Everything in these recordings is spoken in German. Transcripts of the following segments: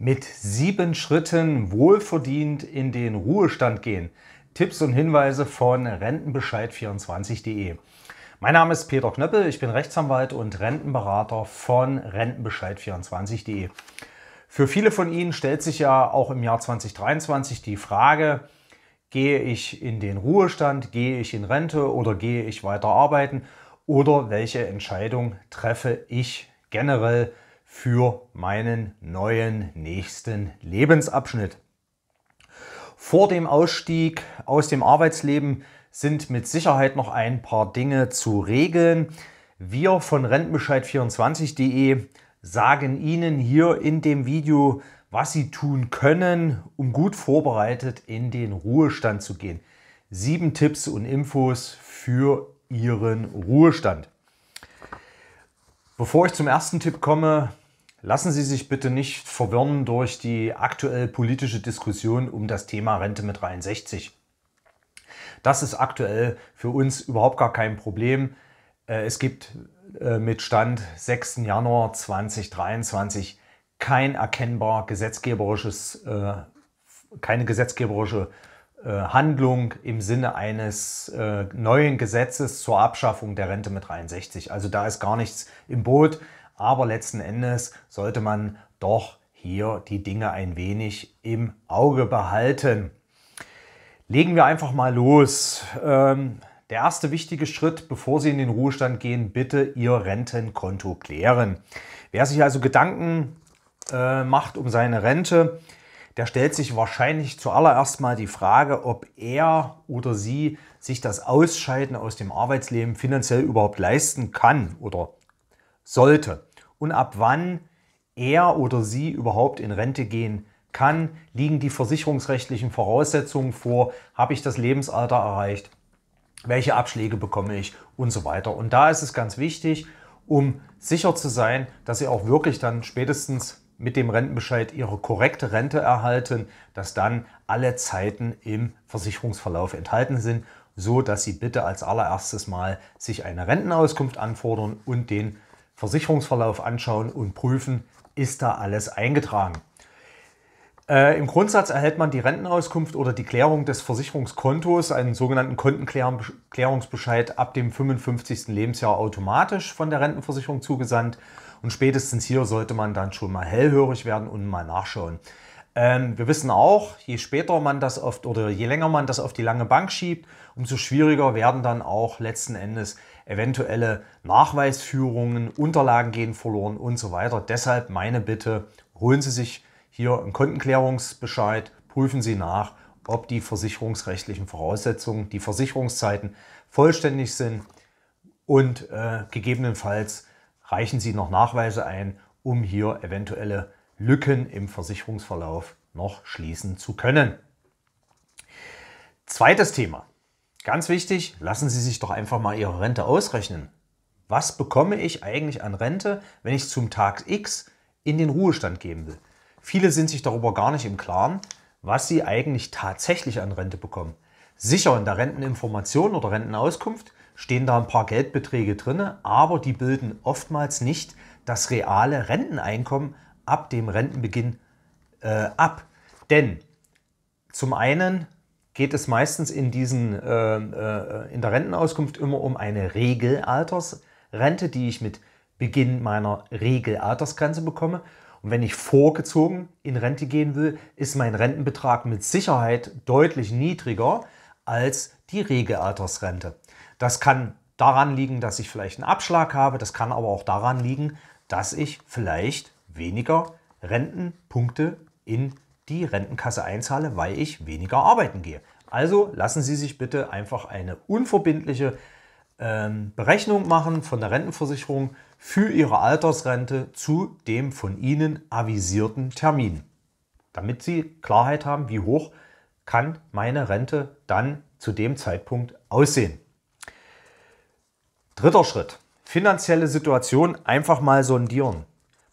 mit sieben Schritten wohlverdient in den Ruhestand gehen. Tipps und Hinweise von rentenbescheid24.de. Mein Name ist Peter Knöppel, ich bin Rechtsanwalt und Rentenberater von rentenbescheid24.de. Für viele von Ihnen stellt sich ja auch im Jahr 2023 die Frage, gehe ich in den Ruhestand, gehe ich in Rente oder gehe ich weiter arbeiten oder welche Entscheidung treffe ich generell für meinen neuen nächsten Lebensabschnitt. Vor dem Ausstieg aus dem Arbeitsleben sind mit Sicherheit noch ein paar Dinge zu regeln. Wir von rentenbescheid24.de sagen Ihnen hier in dem Video, was Sie tun können, um gut vorbereitet in den Ruhestand zu gehen. Sieben Tipps und Infos für Ihren Ruhestand. Bevor ich zum ersten Tipp komme, Lassen Sie sich bitte nicht verwirren durch die aktuell politische Diskussion um das Thema Rente mit 63. Das ist aktuell für uns überhaupt gar kein Problem. Äh, es gibt äh, mit Stand 6. Januar 2023 kein erkennbar gesetzgeberisches, äh, keine gesetzgeberische Handlung im Sinne eines neuen Gesetzes zur Abschaffung der Rente mit 63. Also da ist gar nichts im Boot. Aber letzten Endes sollte man doch hier die Dinge ein wenig im Auge behalten. Legen wir einfach mal los. Ähm, der erste wichtige Schritt, bevor Sie in den Ruhestand gehen, bitte Ihr Rentenkonto klären. Wer sich also Gedanken äh, macht um seine Rente, der stellt sich wahrscheinlich zuallererst mal die Frage, ob er oder sie sich das Ausscheiden aus dem Arbeitsleben finanziell überhaupt leisten kann oder sollte und ab wann er oder sie überhaupt in Rente gehen kann, liegen die versicherungsrechtlichen Voraussetzungen vor, habe ich das Lebensalter erreicht, welche Abschläge bekomme ich und so weiter. Und da ist es ganz wichtig, um sicher zu sein, dass Sie auch wirklich dann spätestens mit dem Rentenbescheid Ihre korrekte Rente erhalten, dass dann alle Zeiten im Versicherungsverlauf enthalten sind, so dass Sie bitte als allererstes mal sich eine Rentenauskunft anfordern und den Versicherungsverlauf anschauen und prüfen, ist da alles eingetragen. Äh, Im Grundsatz erhält man die Rentenauskunft oder die Klärung des Versicherungskontos, einen sogenannten Kontenklärungsbescheid ab dem 55. Lebensjahr automatisch von der Rentenversicherung zugesandt. Und spätestens hier sollte man dann schon mal hellhörig werden und mal nachschauen. Ähm, wir wissen auch, je später man das oft oder je länger man das auf die lange Bank schiebt, umso schwieriger werden dann auch letzten Endes eventuelle Nachweisführungen, Unterlagen gehen verloren und so weiter. Deshalb meine Bitte, holen Sie sich hier einen Kontenklärungsbescheid, prüfen Sie nach, ob die versicherungsrechtlichen Voraussetzungen, die Versicherungszeiten vollständig sind und äh, gegebenenfalls reichen Sie noch Nachweise ein, um hier eventuelle Lücken im Versicherungsverlauf noch schließen zu können. Zweites Thema. Ganz wichtig, lassen Sie sich doch einfach mal Ihre Rente ausrechnen. Was bekomme ich eigentlich an Rente, wenn ich zum Tag X in den Ruhestand gehen will? Viele sind sich darüber gar nicht im Klaren, was sie eigentlich tatsächlich an Rente bekommen. Sicher, in der Renteninformation oder Rentenauskunft stehen da ein paar Geldbeträge drin, aber die bilden oftmals nicht das reale Renteneinkommen ab dem Rentenbeginn äh, ab. Denn zum einen geht es meistens in, diesen, äh, äh, in der Rentenauskunft immer um eine Regelaltersrente, die ich mit Beginn meiner Regelaltersgrenze bekomme. Und wenn ich vorgezogen in Rente gehen will, ist mein Rentenbetrag mit Sicherheit deutlich niedriger als die Regelaltersrente. Das kann daran liegen, dass ich vielleicht einen Abschlag habe, das kann aber auch daran liegen, dass ich vielleicht weniger Rentenpunkte in die Rentenkasse einzahle, weil ich weniger arbeiten gehe. Also lassen Sie sich bitte einfach eine unverbindliche ähm, Berechnung machen von der Rentenversicherung für Ihre Altersrente zu dem von Ihnen avisierten Termin, damit Sie Klarheit haben, wie hoch kann meine Rente dann zu dem Zeitpunkt aussehen. Dritter Schritt, finanzielle Situation einfach mal sondieren.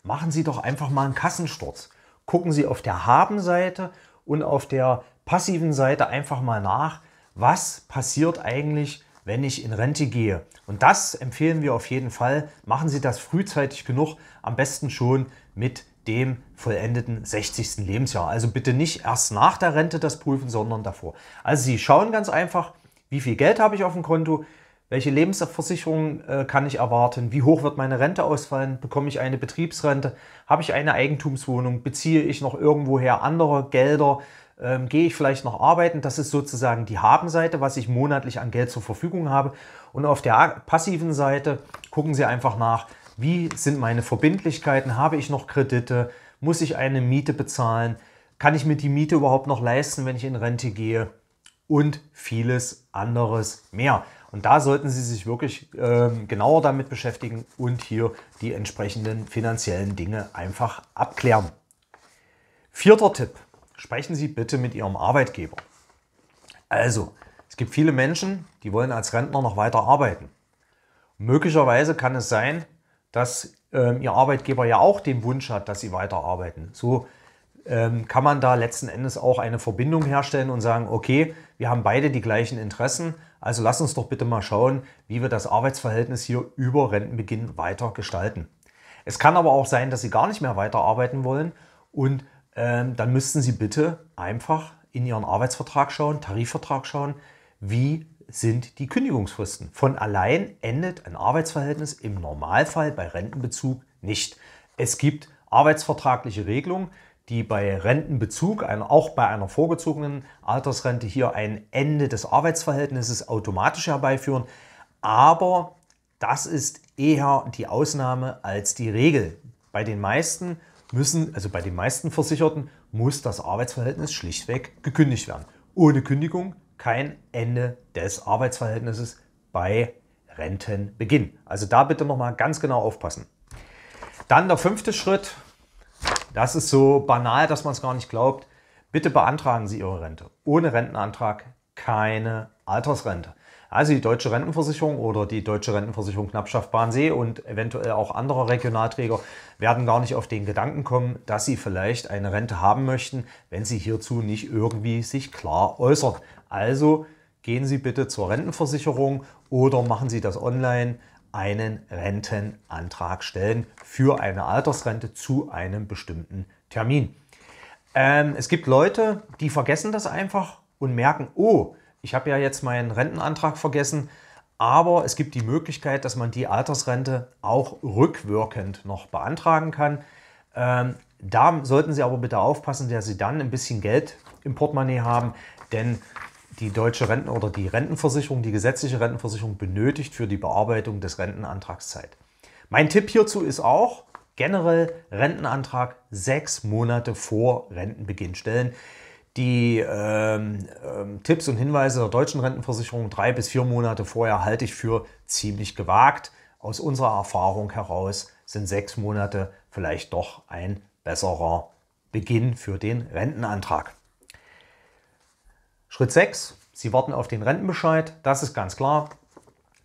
Machen Sie doch einfach mal einen Kassensturz gucken Sie auf der Haben-Seite und auf der passiven Seite einfach mal nach, was passiert eigentlich, wenn ich in Rente gehe. Und das empfehlen wir auf jeden Fall. Machen Sie das frühzeitig genug, am besten schon mit dem vollendeten 60. Lebensjahr. Also bitte nicht erst nach der Rente das prüfen, sondern davor. Also Sie schauen ganz einfach, wie viel Geld habe ich auf dem Konto, welche Lebensversicherung äh, kann ich erwarten? Wie hoch wird meine Rente ausfallen? Bekomme ich eine Betriebsrente? Habe ich eine Eigentumswohnung? Beziehe ich noch irgendwoher andere Gelder? Ähm, gehe ich vielleicht noch arbeiten? Das ist sozusagen die Habenseite, was ich monatlich an Geld zur Verfügung habe. Und auf der passiven Seite gucken Sie einfach nach, wie sind meine Verbindlichkeiten? Habe ich noch Kredite? Muss ich eine Miete bezahlen? Kann ich mir die Miete überhaupt noch leisten, wenn ich in Rente gehe? Und vieles anderes mehr. Und da sollten Sie sich wirklich äh, genauer damit beschäftigen und hier die entsprechenden finanziellen Dinge einfach abklären. Vierter Tipp. Sprechen Sie bitte mit Ihrem Arbeitgeber. Also, es gibt viele Menschen, die wollen als Rentner noch weiter arbeiten. Möglicherweise kann es sein, dass ähm, Ihr Arbeitgeber ja auch den Wunsch hat, dass Sie weiterarbeiten. So ähm, kann man da letzten Endes auch eine Verbindung herstellen und sagen, okay, wir haben beide die gleichen Interessen, also lass uns doch bitte mal schauen, wie wir das Arbeitsverhältnis hier über Rentenbeginn weiter gestalten. Es kann aber auch sein, dass Sie gar nicht mehr weiterarbeiten wollen und ähm, dann müssten Sie bitte einfach in Ihren Arbeitsvertrag schauen, Tarifvertrag schauen, wie sind die Kündigungsfristen. Von allein endet ein Arbeitsverhältnis im Normalfall bei Rentenbezug nicht. Es gibt arbeitsvertragliche Regelungen, die bei Rentenbezug, auch bei einer vorgezogenen Altersrente, hier ein Ende des Arbeitsverhältnisses automatisch herbeiführen. Aber das ist eher die Ausnahme als die Regel. Bei den meisten müssen, also bei den meisten Versicherten, muss das Arbeitsverhältnis schlichtweg gekündigt werden. Ohne Kündigung kein Ende des Arbeitsverhältnisses bei Rentenbeginn. Also da bitte nochmal ganz genau aufpassen. Dann der fünfte Schritt, das ist so banal, dass man es gar nicht glaubt. Bitte beantragen Sie Ihre Rente. Ohne Rentenantrag keine Altersrente. Also die Deutsche Rentenversicherung oder die Deutsche Rentenversicherung Knappschaft Bahnsee und eventuell auch andere Regionalträger werden gar nicht auf den Gedanken kommen, dass sie vielleicht eine Rente haben möchten, wenn sie hierzu nicht irgendwie sich klar äußern. Also gehen Sie bitte zur Rentenversicherung oder machen Sie das online einen Rentenantrag stellen für eine Altersrente zu einem bestimmten Termin. Ähm, es gibt Leute, die vergessen das einfach und merken, oh, ich habe ja jetzt meinen Rentenantrag vergessen, aber es gibt die Möglichkeit, dass man die Altersrente auch rückwirkend noch beantragen kann. Ähm, da sollten Sie aber bitte aufpassen, dass Sie dann ein bisschen Geld im Portemonnaie haben, denn die deutsche Renten- oder die Rentenversicherung, die gesetzliche Rentenversicherung benötigt für die Bearbeitung des Rentenantragszeit. Mein Tipp hierzu ist auch, generell Rentenantrag sechs Monate vor Rentenbeginn stellen. Die ähm, ähm, Tipps und Hinweise der deutschen Rentenversicherung drei bis vier Monate vorher halte ich für ziemlich gewagt. Aus unserer Erfahrung heraus sind sechs Monate vielleicht doch ein besserer Beginn für den Rentenantrag. Schritt 6, Sie warten auf den Rentenbescheid, das ist ganz klar.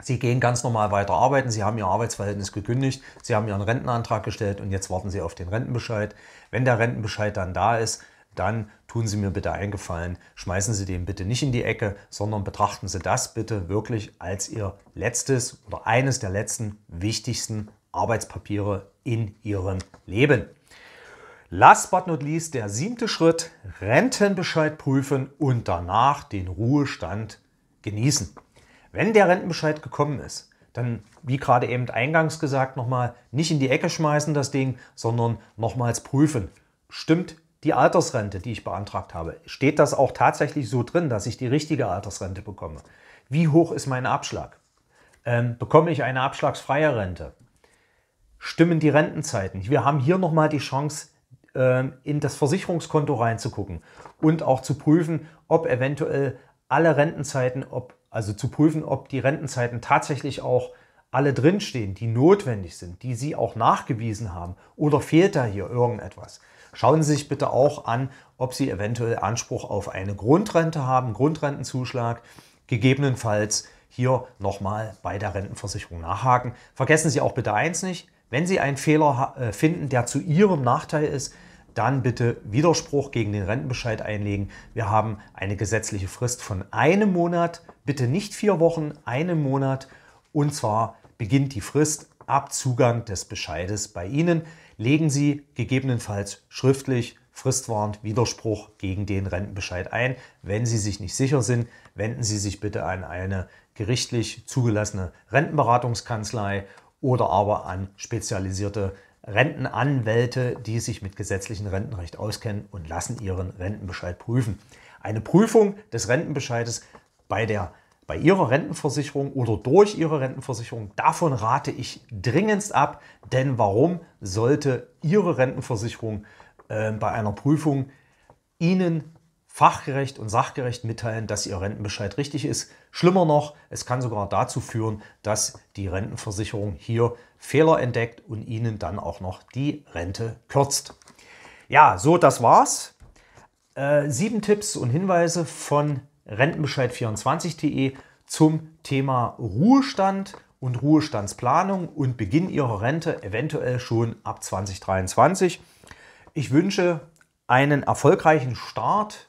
Sie gehen ganz normal weiter arbeiten, Sie haben Ihr Arbeitsverhältnis gekündigt, Sie haben Ihren Rentenantrag gestellt und jetzt warten Sie auf den Rentenbescheid. Wenn der Rentenbescheid dann da ist, dann tun Sie mir bitte einen Gefallen, schmeißen Sie den bitte nicht in die Ecke, sondern betrachten Sie das bitte wirklich als Ihr letztes oder eines der letzten wichtigsten Arbeitspapiere in Ihrem Leben. Last but not least der siebte Schritt, Rentenbescheid prüfen und danach den Ruhestand genießen. Wenn der Rentenbescheid gekommen ist, dann, wie gerade eben eingangs gesagt, nochmal nicht in die Ecke schmeißen das Ding, sondern nochmals prüfen. Stimmt die Altersrente, die ich beantragt habe? Steht das auch tatsächlich so drin, dass ich die richtige Altersrente bekomme? Wie hoch ist mein Abschlag? Ähm, bekomme ich eine abschlagsfreie Rente? Stimmen die Rentenzeiten? Wir haben hier nochmal die Chance, ähm, in das Versicherungskonto reinzugucken und auch zu prüfen, ob eventuell alle Rentenzeiten, ob, also zu prüfen, ob die Rentenzeiten tatsächlich auch alle drinstehen, die notwendig sind, die Sie auch nachgewiesen haben oder fehlt da hier irgendetwas. Schauen Sie sich bitte auch an, ob Sie eventuell Anspruch auf eine Grundrente haben, Grundrentenzuschlag, gegebenenfalls hier nochmal bei der Rentenversicherung nachhaken. Vergessen Sie auch bitte eins nicht, wenn Sie einen Fehler äh, finden, der zu Ihrem Nachteil ist, dann bitte Widerspruch gegen den Rentenbescheid einlegen. Wir haben eine gesetzliche Frist von einem Monat, bitte nicht vier Wochen, einem Monat. Und zwar beginnt die Frist ab Zugang des Bescheides bei Ihnen. Legen Sie gegebenenfalls schriftlich fristwarnend Widerspruch gegen den Rentenbescheid ein. Wenn Sie sich nicht sicher sind, wenden Sie sich bitte an eine gerichtlich zugelassene Rentenberatungskanzlei oder aber an spezialisierte Rentenanwälte, die sich mit gesetzlichem Rentenrecht auskennen und lassen ihren Rentenbescheid prüfen. Eine Prüfung des Rentenbescheides bei der bei Ihrer Rentenversicherung oder durch Ihre Rentenversicherung, davon rate ich dringendst ab, denn warum sollte Ihre Rentenversicherung äh, bei einer Prüfung Ihnen fachgerecht und sachgerecht mitteilen, dass Ihr Rentenbescheid richtig ist. Schlimmer noch, es kann sogar dazu führen, dass die Rentenversicherung hier Fehler entdeckt und Ihnen dann auch noch die Rente kürzt. Ja, so, das war's. Äh, sieben Tipps und Hinweise von Rentenbescheid24.de zum Thema Ruhestand und Ruhestandsplanung und Beginn Ihrer Rente eventuell schon ab 2023. Ich wünsche einen erfolgreichen Start